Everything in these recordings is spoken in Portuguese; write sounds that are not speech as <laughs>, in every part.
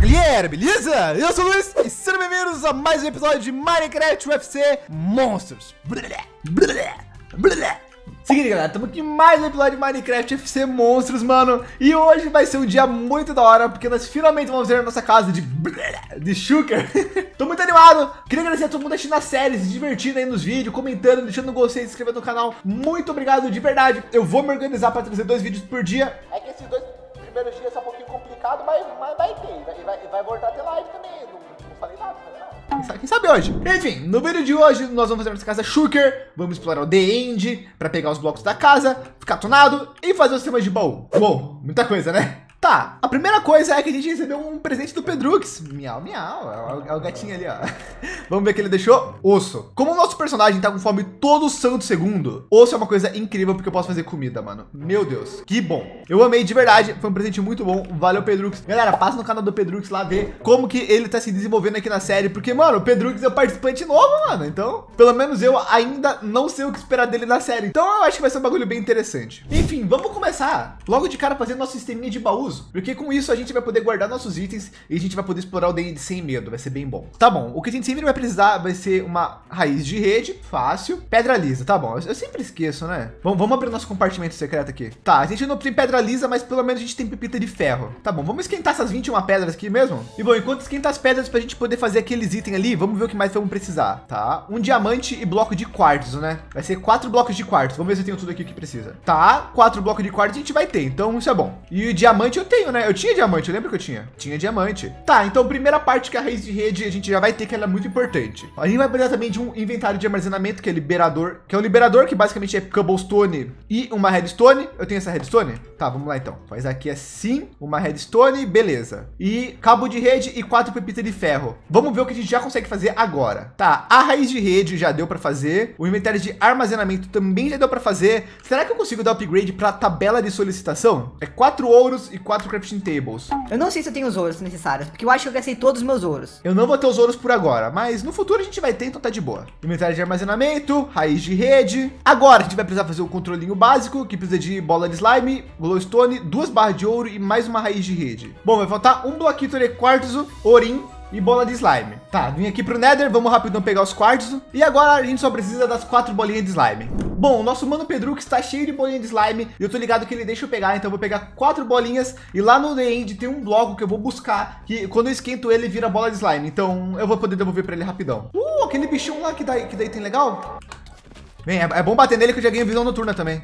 Fala galera, beleza? Eu sou o Luiz e sejam bem-vindos a mais um episódio de Minecraft UFC Monstros. blá, Seguinte, galera, estamos aqui mais um episódio de Minecraft FC Monstros, mano. E hoje vai ser um dia muito da hora, porque nós finalmente vamos ver a nossa casa de... de Shulker. <laughs> Tô muito animado. Queria agradecer a todo mundo assistindo a série, se divertindo aí nos vídeos, comentando, deixando um gostei, se inscrevendo no canal. Muito obrigado, de verdade. Eu vou me organizar para trazer dois vídeos por dia. É que esses dois primeiros dias é um pouquinho complicado, mas, mas vai ter. Vai, vai, vai voltar a ter live também. Não, não falei nada, não falei nada. Quem sabe hoje. Enfim, no vídeo de hoje nós vamos fazer nossa casa Shulker, vamos explorar o The End para pegar os blocos da casa, ficar tonado e fazer o sistema de baú. Bom, muita coisa, né? Tá, a primeira coisa é que a gente recebeu um presente do Pedrux. Miau, miau. É o, é é gatinho ali, ó. <laughs> Vamos ver o que ele deixou. Osso. Como o nosso personagem tá com fome todo santo segundo, osso é uma coisa incrível porque eu posso fazer comida, mano. Meu Deus, que bom. Eu amei de verdade. Foi um presente muito bom. Valeu, Pedrux. Galera, passa no canal do Pedrux lá ver como que ele tá se desenvolvendo aqui na série. Porque, mano, o Pedrux é um participante novo, mano. Então, pelo menos eu ainda não sei o que esperar dele na série. Então, eu acho que vai ser um bagulho bem interessante. Enfim, vamos começar logo de cara fazendo nosso sisteminha de baús. Porque com isso a gente vai poder guardar nossos itens e a gente vai poder explorar o Dend sem medo, vai ser bem bom. Tá bom, o que a gente sempre vai precisar vai ser uma raiz de rede, fácil, pedra lisa, tá bom. Eu, eu sempre esqueço, né? Vamos, vamos abrir nosso compartimento secreto aqui. Tá, a gente não tem pedra lisa, mas pelo menos a gente tem pepita de ferro. Tá bom, vamos esquentar essas 21 pedras aqui mesmo? E bom, enquanto esquenta as pedras pra gente poder fazer aqueles itens ali, vamos ver o que mais vamos precisar, tá? Um diamante e bloco de quartzo, né? Vai ser quatro blocos de quartzo. Vamos ver se eu tenho tudo aqui que precisa. Tá, quatro blocos de quartzo a gente vai ter, então isso é bom. E o diamante eu tenho, né? Eu tinha diamante, lembra que eu tinha. Tinha diamante. Tá, então primeira parte que é a raiz de rede a gente já vai ter, que ela é muito importante. A gente vai precisar também de um inventário de armazenamento, que é liberador, que é um liberador que basicamente é cobblestone e uma redstone. Eu tenho essa redstone? Tá, vamos lá então. Faz aqui assim, uma redstone, beleza. E cabo de rede e quatro pepitas de ferro. Vamos ver o que a gente já consegue fazer agora. Tá, a raiz de rede já deu para fazer. O inventário de armazenamento também já deu para fazer. Será que eu consigo dar upgrade para tabela de solicitação? É quatro ouros e quatro quatro crafting tables. Eu não sei se eu tenho os ouros necessários, porque eu acho que eu gastei todos os meus ouros. Eu não vou ter os ouros por agora, mas no futuro a gente vai ter, então tá de boa. Inventário de armazenamento, raiz de rede. Agora a gente vai precisar fazer o um controlinho básico, que precisa de bola de slime, glowstone, duas barras de ouro e mais uma raiz de rede. Bom, vai faltar um bloquito de quartzo, orim, e bola de slime. Tá, vim aqui pro Nether, vamos rapidão pegar os quartos. E agora a gente só precisa das quatro bolinhas de slime. Bom, o nosso mano Pedro está cheio de bolinha de slime e eu tô ligado que ele deixa eu pegar, então eu vou pegar quatro bolinhas e lá no The End tem um bloco que eu vou buscar que quando eu esquento ele vira bola de slime, então eu vou poder devolver para ele rapidão. Uh, aquele bichão lá que daí, que daí tem legal. Vem, é, é bom bater nele que eu já ganhei visão noturna também.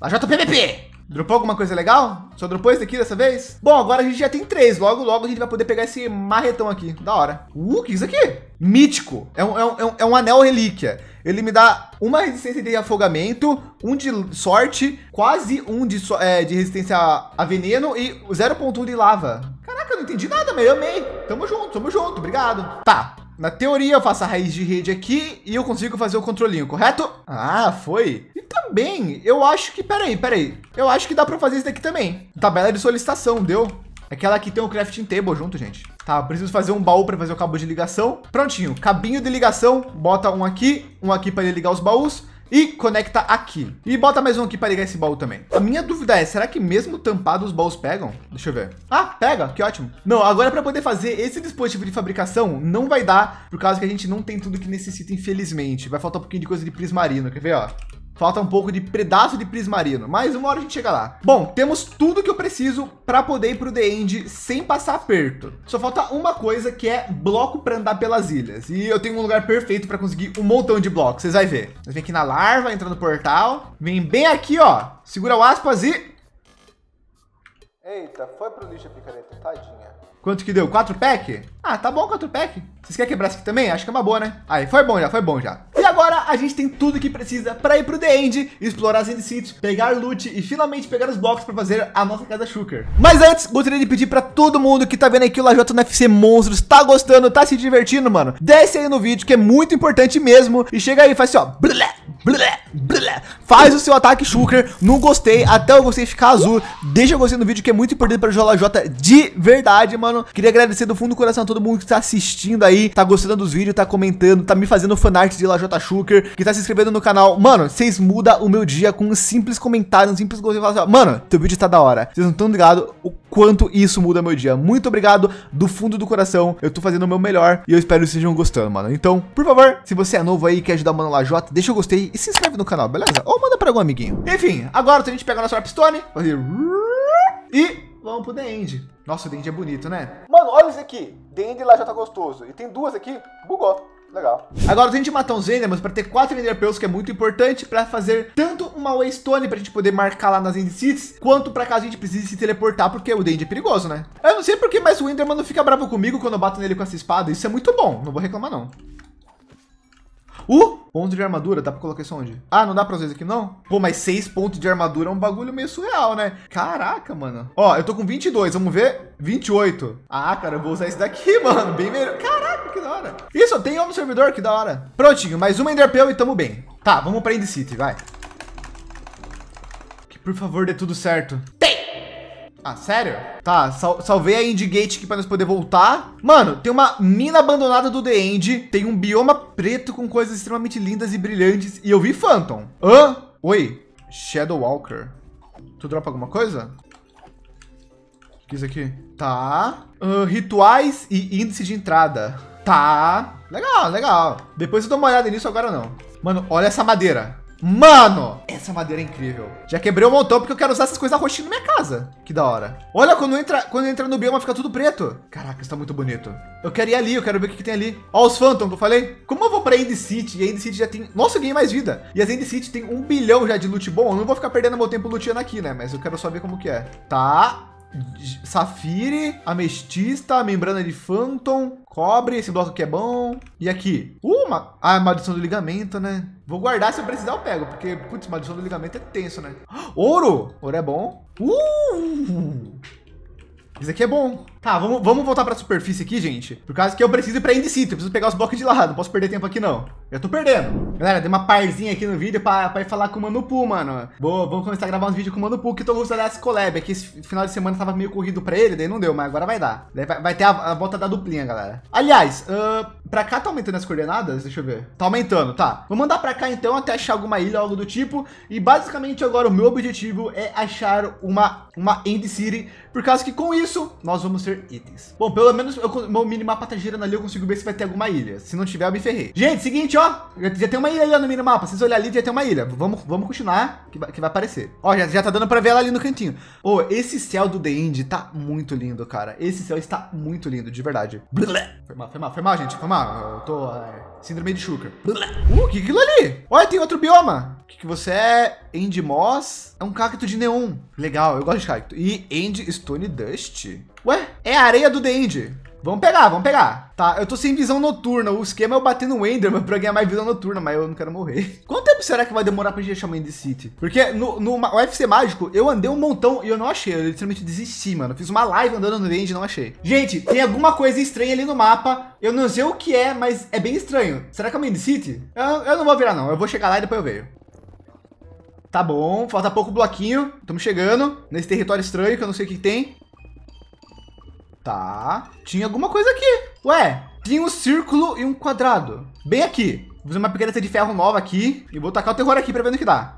A JPVP! Dropou alguma coisa legal? Só dropou esse aqui dessa vez? Bom, agora a gente já tem três. Logo, logo a gente vai poder pegar esse marretão aqui. Da hora. Uh, que é isso aqui? Mítico. É, é um, é um, é um anel relíquia. Ele me dá uma resistência de afogamento, um de sorte, quase um de, é, de resistência a veneno e 0.1 de lava. Caraca, eu não entendi nada, mas eu amei. Tamo junto, tamo junto. Obrigado. Tá, na teoria, eu faço a raiz de rede aqui e eu consigo fazer o controlinho, correto? Ah, foi também, eu acho que... Peraí, peraí. Eu acho que dá pra fazer isso daqui também. Tabela de solicitação, deu? Aquela aqui tem o um crafting table junto, gente. Tá, preciso fazer um baú para fazer o cabo de ligação. Prontinho, cabinho de ligação. Bota um aqui, um aqui para ligar os baús. E conecta aqui. E bota mais um aqui para ligar esse baú também. A minha dúvida é, será que mesmo tampado os baús pegam? Deixa eu ver. Ah, pega, que ótimo. Não, agora para poder fazer esse dispositivo de fabricação, não vai dar, por causa que a gente não tem tudo que necessita, infelizmente. Vai faltar um pouquinho de coisa de prismarino, quer ver, ó? Falta um pouco de pedaço de prismarino, mas uma hora a gente chega lá. Bom, temos tudo que eu preciso para poder ir para o The End sem passar aperto. Só falta uma coisa que é bloco para andar pelas ilhas. E eu tenho um lugar perfeito para conseguir um montão de blocos, vocês vão ver. vem aqui na larva, entra no portal, vem bem aqui, ó. Segura o aspas e... Eita, foi pro lixo a picareta, tadinha. Quanto que deu? 4 pack? Ah, tá bom 4 pack. Vocês querem quebrar isso aqui também? Acho que é uma boa, né? Aí, foi bom já, foi bom já. E agora a gente tem tudo que precisa para ir pro The End, explorar as End pegar loot e finalmente pegar os blocos para fazer a nossa casa Shulker. Mas antes, gostaria de pedir para todo mundo que tá vendo aqui o Lajota no FC Monstros, tá gostando, tá se divertindo, mano? Desce aí no vídeo que é muito importante mesmo e chega aí e faz assim, ó... Blá! Blé, blé. Faz o seu ataque Shulker no gostei, até o gostei ficar azul. Deixa o gostei no vídeo que é muito importante para o JJ de verdade, mano. Queria agradecer do fundo do coração a todo mundo que está assistindo aí, tá gostando dos vídeos, tá comentando, tá me fazendo fanart de LJ Shulker, que tá se inscrevendo no canal. Mano, vocês mudam o meu dia com um simples comentário, um simples gostei. Assim, mano, teu vídeo tá da hora. Vocês não estão ligados o quanto isso muda meu dia. Muito obrigado do fundo do coração. Eu tô fazendo o meu melhor e eu espero que estejam gostando, mano. Então, por favor, se você é novo aí e quer ajudar o Mano Lajota, deixa o gostei e se inscreve no canal, beleza? Ou manda pra algum amiguinho. Enfim, agora a gente pega a nossa Warpstone, fazer... E vamos pro The End. Nossa, o The End é bonito, né? Mano, olha isso aqui. The End lá já tá gostoso. E tem duas aqui, bugou. Legal. Agora, a gente matar uns Endermans para ter quatro Enderpearls, que é muito importante para fazer tanto uma Waystone para a gente poder marcar lá nas End Cities, quanto para caso a gente precise se teleportar, porque o Dende é perigoso, né? Eu não sei porquê, mas o Enderman não fica bravo comigo quando eu bato nele com essa espada. Isso é muito bom, não vou reclamar não. Uh, ponto de armadura, dá pra colocar isso onde? Ah, não dá pra usar isso aqui não? Pô, mas seis pontos de armadura é um bagulho meio surreal, né? Caraca, mano. Ó, eu tô com 22, vamos ver? 28. Ah, cara, eu vou usar isso daqui, <laughs> mano, bem melhor. Caraca da hora. Isso, tem homem no servidor, que da hora. Prontinho, mais uma Enderpeel e tamo bem. Tá, vamos pra End City, vai. Que por favor dê tudo certo. Tem! Ah, sério? Tá, sal salvei a End Gate aqui pra nós poder voltar. Mano, tem uma mina abandonada do The End. Tem um bioma preto com coisas extremamente lindas e brilhantes. E eu vi Phantom. Hã? Oi? Shadow Walker. Tu dropa alguma coisa? O que é isso aqui? Tá. Uh, rituais e índice de entrada. Tá. Legal, legal. Depois eu dou uma olhada nisso, agora não. Mano, olha essa madeira. Mano, essa madeira é incrível. Já quebrei um montão porque eu quero usar essas coisas roxinhas na minha casa. Que da hora. Olha, quando entra, quando entra no bioma fica tudo preto. Caraca, isso tá muito bonito. Eu quero ir ali, eu quero ver o que, que tem ali. Ó os Phantom que eu falei. Como eu vou pra End City e a End City já tem... Nossa, eu ganhei mais vida. E as End City tem um bilhão já de loot bom. Eu não vou ficar perdendo meu tempo lootando aqui, né? Mas eu quero só ver como que é. Tá, Safire, Amestista, Membrana de Phantom, Cobre, esse bloco aqui é bom. E aqui, uma... Uh, ah, maldição do ligamento, né? Vou guardar, se eu precisar eu pego, porque, putz, maldição do ligamento é tenso, né? <gasps> Ouro! Ouro é bom. Uh! Isso aqui é bom. Tá, vamos, vamos voltar pra superfície aqui, gente. Por causa que eu preciso ir pra End City. Eu preciso pegar os blocos de lado. Não posso perder tempo aqui, não. Eu tô perdendo. Galera, dei uma parzinha aqui no vídeo pra, pra ir falar com o Mano Poo, mano. Boa, vamos começar a gravar uns vídeos com o Mano Poo, que eu tô gostando dessa collab. Aqui, que esse final de semana tava meio corrido pra ele, daí não deu, mas agora vai dar. vai, vai ter a, a, volta da duplinha, galera. Aliás, uh, pra cá tá aumentando as coordenadas? Deixa eu ver. Tá aumentando, tá. Vou mandar pra cá, então, até achar alguma ilha ou algo do tipo. E basicamente agora o meu objetivo é achar uma, uma End City. Por causa que com isso, nós vamos ser Itens. Bom, pelo menos eu, meu minimapa tá girando ali, eu consigo ver se vai ter alguma ilha. Se não tiver, eu me ferrei. Gente, seguinte, ó. Já, já tem uma ilha ali no minimapa. Vocês olharem ali, já tem uma ilha. Vamos, vamos continuar, que, que vai aparecer. Ó, já, já tá dando pra ver ela ali no cantinho. Ô, oh, esse céu do The End tá muito lindo, cara. Esse céu está muito lindo, de verdade. Foi mal, foi mal, foi mal, gente. Foi mal. Eu tô... É, Síndrome de Shulker. Uh, o que é aquilo ali? Olha, tem outro bioma. O que, que você é? End Moss. É um cacto de neon. Legal, eu gosto de cacto. E End Stone Dust. Ué, é a areia do The End. Vamos pegar, vamos pegar. Tá, eu tô sem visão noturna. O esquema é eu bater no Enderman pra ganhar mais visão noturna, mas eu não quero morrer. <laughs> Quanto tempo será que vai demorar pra gente achar o Man City? Porque no, no UFC Mágico, eu andei um montão e eu não achei. Eu literalmente desisti, mano. fiz uma live andando no range e não achei. Gente, tem alguma coisa estranha ali no mapa. Eu não sei o que é, mas é bem estranho. Será que é o Man City? Eu, eu não vou virar, não. Eu vou chegar lá e depois eu vejo. Tá bom, falta pouco bloquinho. Estamos chegando nesse território estranho que eu não sei o que tem. Tá. Tinha alguma coisa aqui. Ué, tinha um círculo e um quadrado. Bem aqui. Vou fazer uma picareta de ferro nova aqui. E vou tacar o terror aqui pra ver no que dá.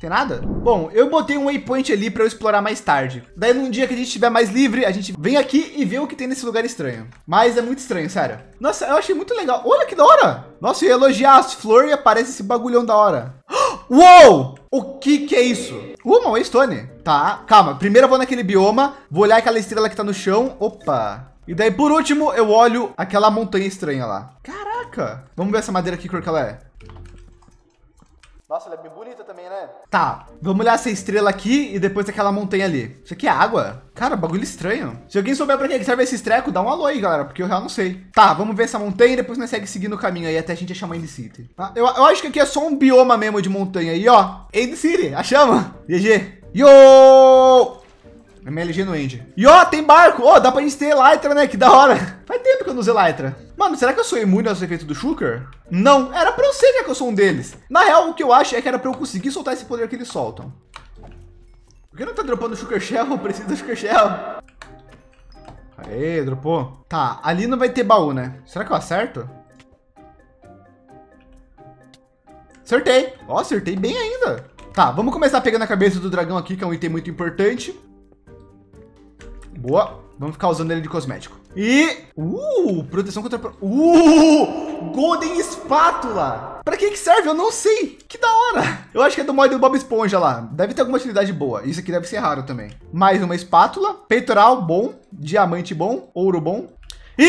Tem nada? Bom, eu botei um waypoint ali pra eu explorar mais tarde. Daí num dia que a gente estiver mais livre, a gente vem aqui e vê o que tem nesse lugar estranho. Mas é muito estranho, sério. Nossa, eu achei muito legal. Olha que da hora. Nossa, eu ia elogiar as flores e aparece esse bagulhão da hora. <gasps> Uou! O que que é isso? Uma Waystone. Tá, calma. Primeiro eu vou naquele bioma, vou olhar aquela estrela que tá no chão. Opa! E daí, por último, eu olho aquela montanha estranha lá. Caraca! Vamos ver essa madeira aqui, que cor que ela é. Nossa, ela é bem bonita também, né? Tá, vamos olhar essa estrela aqui e depois aquela montanha ali. Isso aqui é água? Cara, bagulho estranho. Se alguém souber pra é que serve esse treco, dá um alô aí, galera, porque eu realmente não sei. Tá, vamos ver essa montanha e depois nós segue seguindo o caminho aí até a gente achar uma End City. Tá, eu, eu acho que aqui é só um bioma mesmo de montanha aí, ó. End City, achamos? GG. Yo! MLG no End. E ó, tem barco. Ó, oh, dá pra gente ter Elytra, né? Que da hora. <laughs> Faz tempo que eu não uso Elytra. Mano, será que eu sou imune aos efeitos do Shulker? Não, era pra eu ser, já que eu sou um deles. Na real, o que eu acho é que era pra eu conseguir soltar esse poder que eles soltam. Por que não tá dropando o Shulker Shell? <laughs> Eu preciso do Shulker Shell. Aê, dropou. Tá, ali não vai ter baú, né? Será que eu acerto? Acertei. Ó, acertei bem ainda. Tá, vamos começar pegando a cabeça do dragão aqui, que é um item muito importante. Boa. Vamos ficar usando ele de cosmético. E... Uh! Proteção contra... Uh! Golden Espátula! Pra que que serve? Eu não sei. Que da hora. Eu acho que é do mod do Bob Esponja lá. Deve ter alguma utilidade boa. Isso aqui deve ser raro também. Mais uma espátula. Peitoral bom. Diamante bom. Ouro bom. E...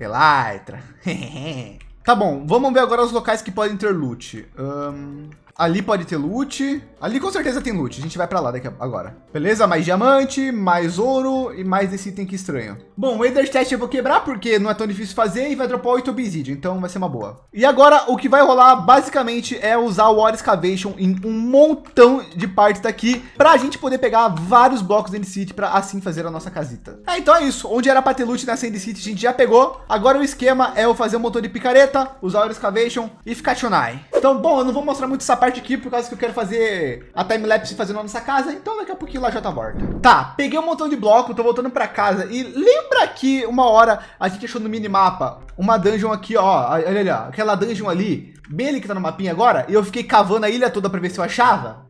Elytra. <laughs> tá bom. Vamos ver agora os locais que podem ter loot. Um... Ali pode ter loot. Ali com certeza tem loot. A gente vai pra lá daqui a... agora. Beleza? Mais diamante, mais ouro e mais esse item que estranho. Bom, o Ender Chest eu vou quebrar porque não é tão difícil fazer e vai dropar 8 obsidian. Então vai ser uma boa. E agora o que vai rolar basicamente é usar o War Excavation em um montão de partes daqui pra gente poder pegar vários blocos da End City pra assim fazer a nossa casita. É, então é isso. Onde era pra ter loot nessa End City a gente já pegou. Agora o esquema é eu fazer um montão de picareta, usar o War Excavation e ficar tchonai. Então, bom, eu não vou mostrar muito essa parte aqui por causa que eu quero fazer a timelapse fazendo a nossa casa, então daqui a pouquinho lá já tá morta. Tá, peguei um montão de bloco, tô voltando pra casa e lembra que uma hora a gente achou no minimapa uma dungeon aqui, ó, olha ali, ó, aquela dungeon ali, bem ali que tá no mapinha agora, e eu fiquei cavando a ilha toda pra ver se eu achava?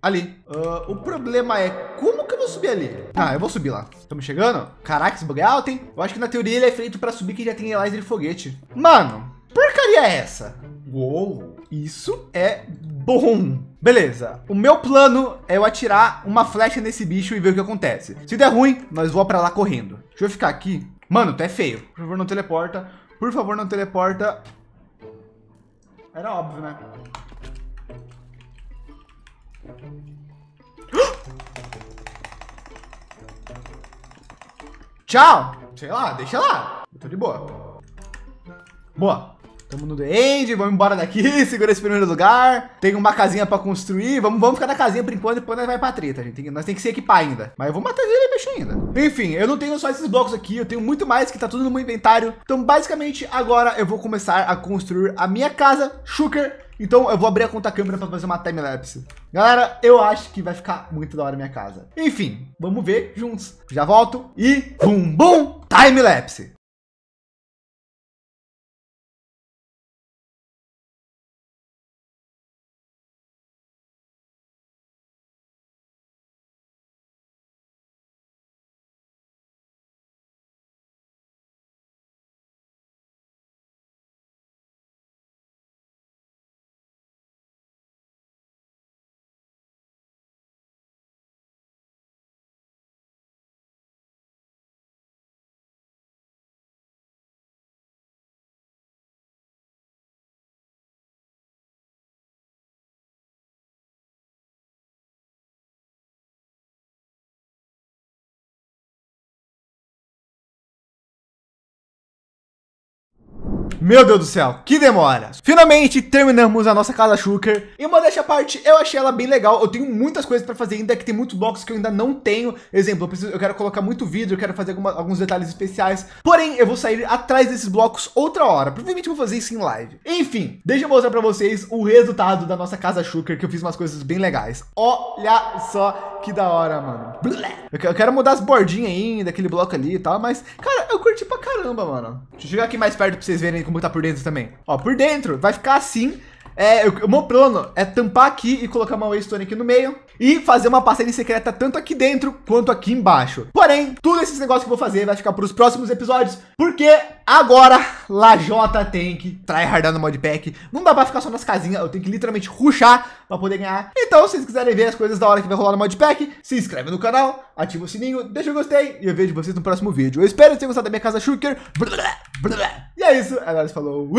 Ali. Uh, o problema é como que eu vou subir ali? Tá, ah, eu vou subir lá. Estamos chegando? Caraca, esse bug é alto, hein? Eu acho que na teoria ele é feito pra subir que já tem Elizer e foguete. Mano, porcaria é essa? Uou. Isso é bom. Beleza, o meu plano é eu atirar uma flecha nesse bicho e ver o que acontece. Se der ruim, nós vamos pra lá correndo. Deixa eu ficar aqui. Mano, tu é feio. Por favor, não teleporta. Por favor, não teleporta. Era óbvio, né? <gasps> Tchau! Sei lá, deixa lá. Eu tô de boa. Boa. Tamo no The vamos embora daqui, <laughs> segura esse primeiro lugar. Tem uma casinha pra construir, vamos, vamos ficar na casinha por enquanto, depois nós vai pra treta, gente. Tem, nós tem que se equipar ainda. Mas eu vou matar ele bicho ainda. Enfim, eu não tenho só esses blocos aqui, eu tenho muito mais que tá tudo no meu inventário. Então, basicamente, agora eu vou começar a construir a minha casa, Shooker. Então eu vou abrir a conta câmera para fazer uma timelapse. Galera, eu acho que vai ficar muito da hora minha casa. Enfim, vamos ver juntos. Já volto e bum bum timelapse. Meu Deus do céu, que demora. Finalmente terminamos a nossa casa Shulker. E uma dessa parte, eu achei ela bem legal. Eu tenho muitas coisas para fazer ainda, que tem muitos blocos que eu ainda não tenho. Exemplo, eu, preciso, eu quero colocar muito vidro, eu quero fazer alguma, alguns detalhes especiais. Porém, eu vou sair atrás desses blocos outra hora. Provavelmente vou fazer isso em live. Enfim, deixa eu mostrar para vocês o resultado da nossa casa Shulker, que eu fiz umas coisas bem legais. Olha só que da hora, mano. Eu quero mudar as bordinhas ainda, aquele bloco ali e tal, mas, cara, eu curti pra caramba, mano. Deixa eu chegar aqui mais perto pra vocês verem como como tá por dentro também. Ó, por dentro vai ficar assim, é, o meu plano é tampar aqui e colocar uma waystone aqui no meio e fazer uma passagem secreta tanto aqui dentro quanto aqui embaixo. Porém, tudo esses negócios que eu vou fazer vai ficar para os próximos episódios, porque agora Lajota tem que tryhardar no modpack. Não dá para ficar só nas casinhas, eu tenho que literalmente ruxar para poder ganhar. Então, se vocês quiserem ver as coisas da hora que vai rolar no modpack, se inscreve no canal, ativa o sininho, deixa o gostei e eu vejo vocês no próximo vídeo. Eu espero que tenham gostado da minha casa Shulker. E é isso, agora falou.